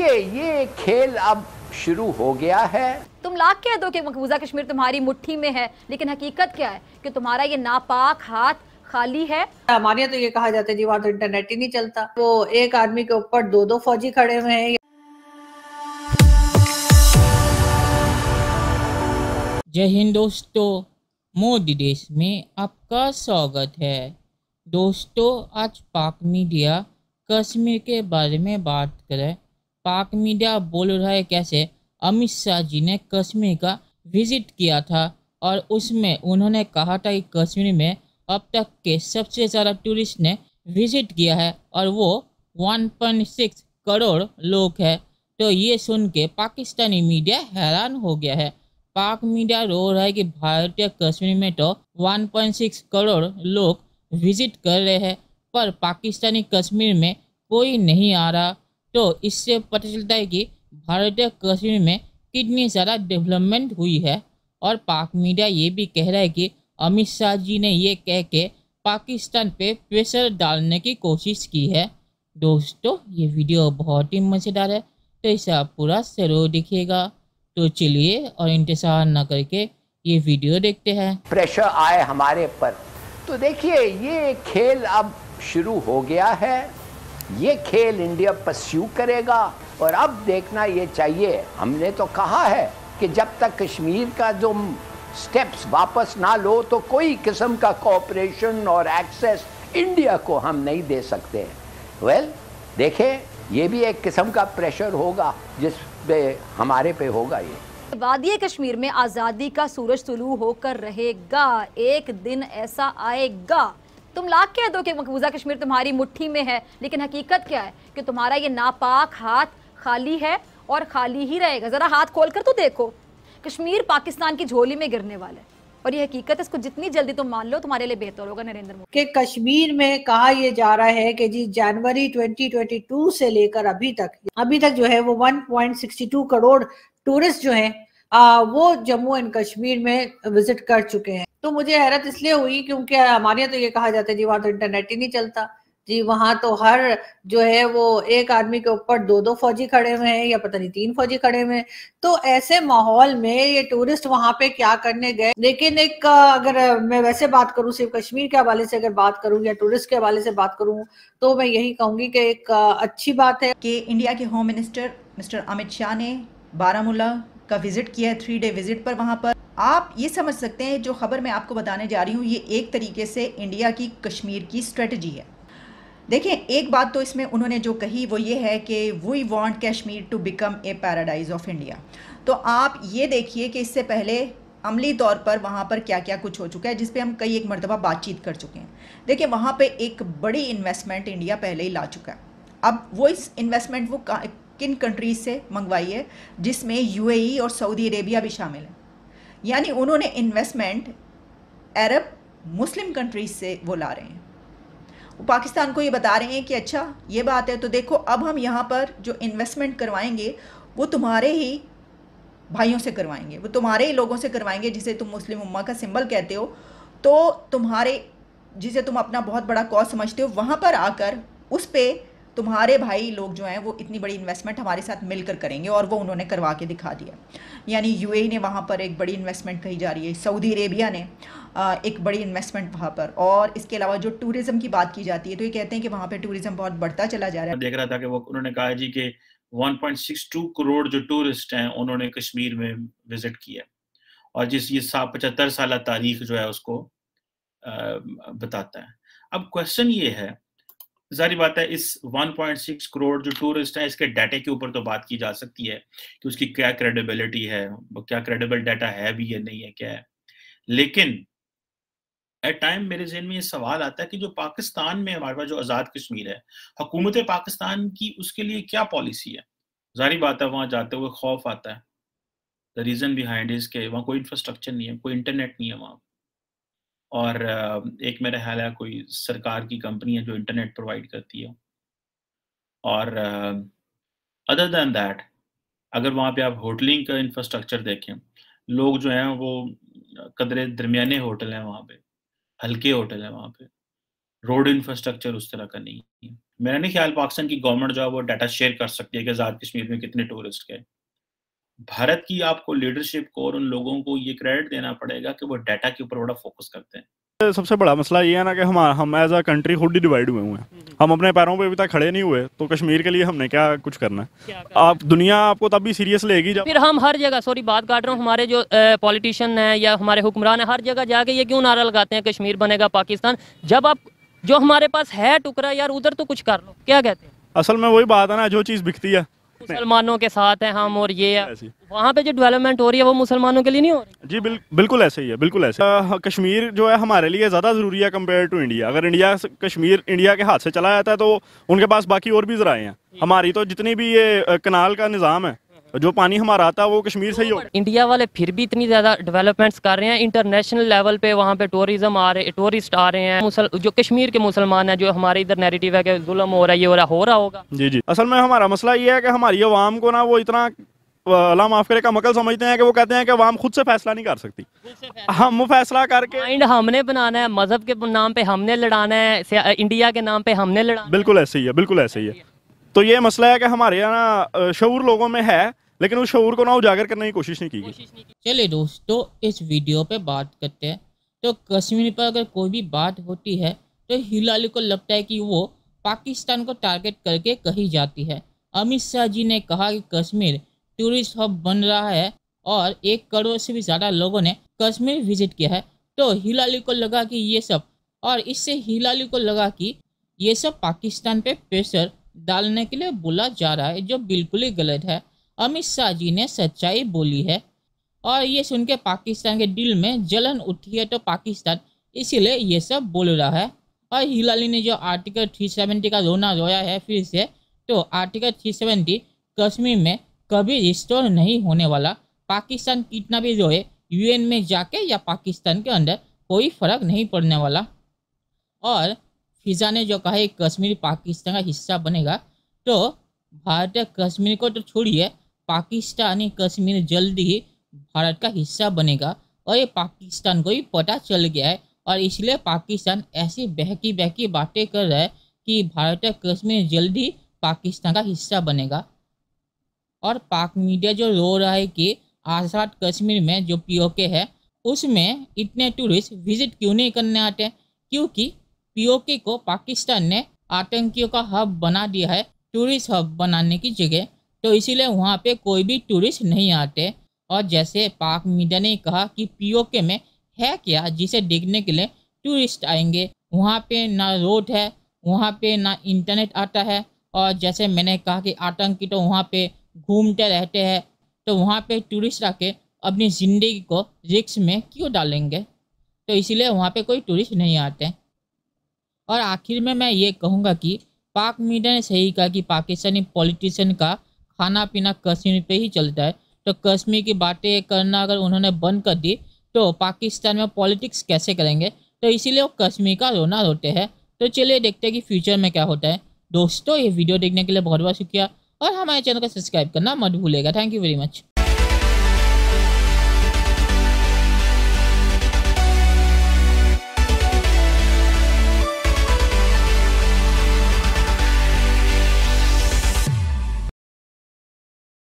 देखिए ये खेल अब शुरू हो गया है तुम लाख कह दो कि मकबूजा कश्मीर तुम्हारी मुट्ठी में है लेकिन हकीकत क्या है कि तुम्हारा ये नापाक हाथ खाली है हमारे तो ये कहा जाता है जी वहाँ तो इंटरनेट ही नहीं चलता वो एक आदमी के ऊपर दो दो फौजी खड़े हुए हैं जय हिंद दोस्तों मोदी देश में आपका स्वागत है दोस्तों आज पाक मीडिया कश्मीर के बारे में बात करें पाक मीडिया बोल रहा है कैसे अमित शाह जी ने कश्मीर का विजिट किया था और उसमें उन्होंने कहा था कि कश्मीर में अब तक के सबसे ज़्यादा टूरिस्ट ने विजिट किया है और वो 1.6 करोड़ लोग हैं तो ये सुन के पाकिस्तानी मीडिया हैरान हो गया है पाक मीडिया रो रहा है कि भारतीय कश्मीर में तो 1.6 करोड़ लोग विजिट कर रहे हैं पर पाकिस्तानी कश्मीर में कोई नहीं आ रहा तो इससे पता चलता है कि भारतीय कृषि में कितनी ज़्यादा डेवलपमेंट हुई है और पाक मीडिया ये भी कह रहा है कि अमित शाह जी ने ये कह के पाकिस्तान पे प्रेशर डालने की कोशिश की है दोस्तों ये वीडियो बहुत ही मज़ेदार है तो इसे आप पूरा जरूर दिखेगा तो चलिए और इंतज़ार न करके ये वीडियो देखते हैं प्रेशर आए हमारे पर तो देखिए ये खेल अब शुरू हो गया है ये खेल इंडिया पस्यू करेगा और अब देखना ये चाहिए हमने तो कहा है कि जब तक कश्मीर का जो स्टेप्स वापस ना लो तो कोई किस्म का कोऑपरेशन और एक्सेस इंडिया को हम नहीं दे सकते वेल well, देखें ये भी एक किस्म का प्रेशर होगा जिस पे हमारे पे होगा ये वादी कश्मीर में आज़ादी का सूरज तुलू होकर रहेगा एक दिन ऐसा आएगा तुम लाख कह दो कि मकबूजा कश्मीर तुम्हारी मुट्ठी में है लेकिन हकीकत क्या है कि तुम्हारा ये नापाक हाथ खाली है और खाली ही रहेगा ज़रा हाथ खोल कर तो देखो कश्मीर पाकिस्तान की झोली में गिरने वाला है और ये हकीकत है इसको जितनी जल्दी तुम मान लो तुम्हारे लिए बेहतर होगा नरेंद्र मोदी के कश्मीर में कहा यह जा रहा है कि जी जनवरी 2022 से लेकर अभी तक अभी तक जो है वो 1.62 करोड़ टूरिस्ट जो है आ, वो जम्मू एंड कश्मीर में विजिट कर चुके हैं तो मुझे हैरत इसलिए हुई क्योंकि हमारे यहाँ तो ये कहा जाता है जी वहाँ तो इंटरनेट ही नहीं चलता जी वहाँ तो हर जो है वो एक आदमी के ऊपर दो दो फौजी खड़े हुए हैं या पता नहीं तीन फौजी खड़े हुए हैं तो ऐसे माहौल में ये टूरिस्ट वहाँ पे क्या करने गए लेकिन एक अगर मैं वैसे बात करूँ सिर्फ कश्मीर के हवाले से अगर बात करूँ या टूरिस्ट के हवाले से बात करूँ तो मैं यही कहूंगी कि एक अच्छी बात है कि इंडिया के home minister mister Amit Shah ने बारामूला का विज़िट किया है थ्री डे विज़िट पर वहाँ पर आप ये समझ सकते हैं जो खबर मैं आपको बताने जा रही हूँ ये एक तरीके से इंडिया की कश्मीर की स्ट्रेटजी है देखें एक बात तो इसमें उन्होंने जो कही वो ये है कि we want Kashmir to become a paradise of India तो आप ये देखिए कि इससे पहले अमली तौर पर वहाँ पर क्या क्या कुछ हो चुका है जिस पे हम कई एक मरतबा बातचीत कर चुके हैं देखिए वहाँ पे एक बड़ी इन्वेस्टमेंट इंडिया पहले ही ला चुका है अब वो इस इन्वेस्टमेंट वो किन कंट्रीज से मंगवाई है जिसमें यूएई e और सऊदी अरेबिया भी शामिल है यानी उन्होंने इन्वेस्टमेंट अरब मुस्लिम कंट्रीज से वो ला रहे हैं वो पाकिस्तान को ये बता रहे हैं कि अच्छा ये बात है तो देखो अब हम यहाँ पर जो इन्वेस्टमेंट करवाएंगे वो तुम्हारे ही भाइयों से करवाएंगे वो तुम्हारे ही लोगों से करवाएंगे जिसे तुम मुस्लिम उम्मा का सिंबल कहते हो तो तुम्हारे जिसे तुम अपना बहुत बड़ा कॉज समझते हो वहाँ पर आकर उस पर तुम्हारे भाई लोग जो हैं वो इतनी बड़ी इन्वेस्टमेंट हमारे साथ मिलकर करेंगे और वो उन्होंने करवा के दिखा दिया यानी यू e ने वहाँ पर एक बड़ी इन्वेस्टमेंट कही जा रही है सऊदी अरेबिया ने एक बड़ी इन्वेस्टमेंट वहाँ पर और इसके अलावा जो टूरिज्म की बात की जाती है तो ये कहते हैं कि वहाँ पर टूरिज्म बहुत बढ़ता चला जा रहा है देख रहा था कि वो उन्होंने कहा जी कि 1.62 करोड़ जो टूरिस्ट हैं उन्होंने कश्मीर में विजिट किया और जिस ये सा पचहत्तर साल तारीख जो है उसको बताता है अब क्वेश्चन ये है जारी बात है इस 1.6 करोड़ जो टूरिस्ट है इसके डाटा के ऊपर तो बात की जा सकती है कि उसकी क्या क्रेडिबिलिटी है क्या क्रेडिबल डाटा है भी या नहीं है क्या है लेकिन एट टाइम मेरे जहन में ये सवाल आता है कि जो पाकिस्तान में हमारे पास जो आज़ाद कश्मीर है हुकूमत पाकिस्तान की उसके लिए क्या पॉलिसी है जारी बात है वहां जाते हुए खौफ आता है द रीज़न बिहाइंड इज के वहाँ कोई इंफ्रास्ट्रक्चर नहीं है कोई इंटरनेट नहीं है वहाँ और एक मेरा ख्याल है कोई सरकार की कंपनी है जो इंटरनेट प्रोवाइड करती है और अदर दैन दैट अगर वहाँ पे आप होटलिंग का इंफ्रास्ट्रक्चर देखें लोग जो हैं वो कदरे दरमियाने होटल हैं वहाँ पे हल्के होटल हैं वहाँ पे रोड इंफ्रास्ट्रक्चर उस तरह का नहीं है मेरा नहीं ख्याल पाकिस्तान की गवर्नमेंट जो है वो डाटा शेयर कर सकती है कि आज़ाद कश्मीर में कितने टूरिस्ट गए भारत की आपको लीडरशिप को और उन लोगों को ये क्रेडिट देना पड़ेगा कि वो डाटा के ऊपर बड़ा फोकस करते हैं सबसे बड़ा मसला ये है ना कि हम हम एज अ कंट्री खुद ही डिवाइड हुए हुए हैं हम्म। हम अपने पैरों पे अभी तक खड़े नहीं हुए तो कश्मीर के लिए हमने क्या कुछ करना है आप दुनिया आपको तब भी सीरियस लेगी जब फिर हम हर जगह सॉरी बात काट रहा हूँ हमारे जो पॉलिटिशियन हैं या हमारे हुक्मरान हैं हर जगह जाके ये क्यों नारा लगाते हैं कश्मीर बनेगा पाकिस्तान जब आप जो हमारे पास है टुकड़ा यार उधर तो कुछ कर लो क्या कहते हैं असल में वही बात है ना जो चीज़ बिकती है मुसलमानों के साथ हैं हम और ये वहाँ पे जो डेवलपमेंट हो रही है वो मुसलमानों के लिए नहीं हो रही जी बिल, बिल्कुल ऐसे ही है बिल्कुल ऐसे आ, कश्मीर जो है हमारे लिए ज़्यादा ज़रूरी है कम्पेयर टू इंडिया अगर इंडिया कश्मीर इंडिया के हाथ से चला जाता है तो उनके पास बाकी और भी ज़राए हैं हमारी तो जितनी भी ये कनाल का निज़ाम है जो पानी हमारा आता है वो कश्मीर से ही होगा इंडिया वाले फिर भी इतनी ज़्यादा डेवलपमेंट्स कर रहे हैं इंटरनेशनल लेवल पे वहाँ पे टूरिज्म आ रहे टूरिस्ट आ रहे हैं मुसल, जो कश्मीर के मुसलमान हैं जो हमारे इधर नेगेटिव है कि जुलम हो रहा है ये हो रहा हो रहा होगा जी जी असल में हमारा मसला ये है कि हमारी आवाम को ना वो इतना माफ करे का मकल समझते हैं कि वो कहते हैं कि आवाम खुद से फैसला नहीं कर सकती हम फैसला करके माइंड हमने बनाना है मजहब के नाम पे हमने लड़ाना है इंडिया के नाम पे हमने लड़ा बिल्कुल ऐसे ही है बिल्कुल ऐसे ही है तो ये मसला है कि हमारे यहाँ ना शूर लोगों में है लेकिन उस शूर को ना उजागर करने की कोशिश नहीं की गई चलिए दोस्तों इस वीडियो पे बात करते हैं तो कश्मीर पर अगर कोई भी बात होती है तो हिलाली को लगता है कि वो पाकिस्तान को टारगेट करके कही जाती है अमित शाह जी ने कहा कि कश्मीर टूरिस्ट हब बन रहा है और एक करोड़ से भी ज़्यादा लोगों ने कश्मीर विजिट किया है तो हिलाली को लगा कि ये सब और इससे हिलाली को लगा कि ये सब पाकिस्तान पे प्रेशर डालने के लिए बोला जा रहा है जो बिल्कुल ही गलत है अमित शाह जी ने सच्चाई बोली है और ये सुन के पाकिस्तान के दिल में जलन उठी है तो पाकिस्तान इसीलिए ये सब बोल रहा है और हिलाली ने जो आर्टिकल थ्री सेवेंटी का रोना रोया है फिर से तो आर्टिकल थ्री सेवेंटी कश्मीर में कभी रिस्टोर नहीं होने वाला पाकिस्तान कितना भी रोए यूएन में जाके या पाकिस्तान के अंदर कोई फर्क नहीं पड़ने वाला और फिजा ने जो कहा है कश्मीर पाकिस्तान का हिस्सा बनेगा तो भारत कश्मीर को तो छोड़िए पाकिस्तान कश्मीर जल्द ही भारत का हिस्सा बनेगा और ये पाकिस्तान को भी पता चल गया है और इसलिए पाकिस्तान ऐसी बहकी बहकी बातें कर रहा है कि भारत कश्मीर जल्द ही पाकिस्तान का हिस्सा बनेगा और पाक मीडिया जो रो रहा है कि आज़ाद कश्मीर में जो पीओके है उसमें इतने टूरिस्ट विजिट क्यों नहीं करने आते क्योंकि पीओके को पाकिस्तान ने आतंकियों का हब बना दिया है टूरिस्ट हब बनाने की जगह तो इसीलिए वहाँ पे कोई भी टूरिस्ट नहीं आते और जैसे पाक मीडिया ने कहा कि पीओके में है क्या जिसे देखने के लिए टूरिस्ट आएंगे वहाँ पे ना रोड है वहाँ पे ना इंटरनेट आता है और जैसे मैंने कहा कि आतंकी तो वहाँ पे घूमते रहते हैं तो वहाँ पे टूरिस्ट आके अपनी ज़िंदगी को रिक्स में क्यों डालेंगे तो इसीलिए वहाँ पे कोई टूरिस्ट नहीं आते और आखिर में मैं ये कहूँगा कि पाक मीडिया ने सही कहा कि पाकिस्तानी पॉलिटिशियन का खाना पीना कश्मीर पे ही चलता है तो कश्मीर की बातें करना अगर उन्होंने बंद कर दी तो पाकिस्तान में पॉलिटिक्स कैसे करेंगे तो इसीलिए वो कश्मीर का रोना रोते हैं तो चलिए देखते हैं कि फ्यूचर में क्या होता है दोस्तों ये वीडियो देखने के लिए बहुत बहुत शुक्रिया और हमारे चैनल को सब्सक्राइब करना मत भूलेगा थैंक यू वेरी मच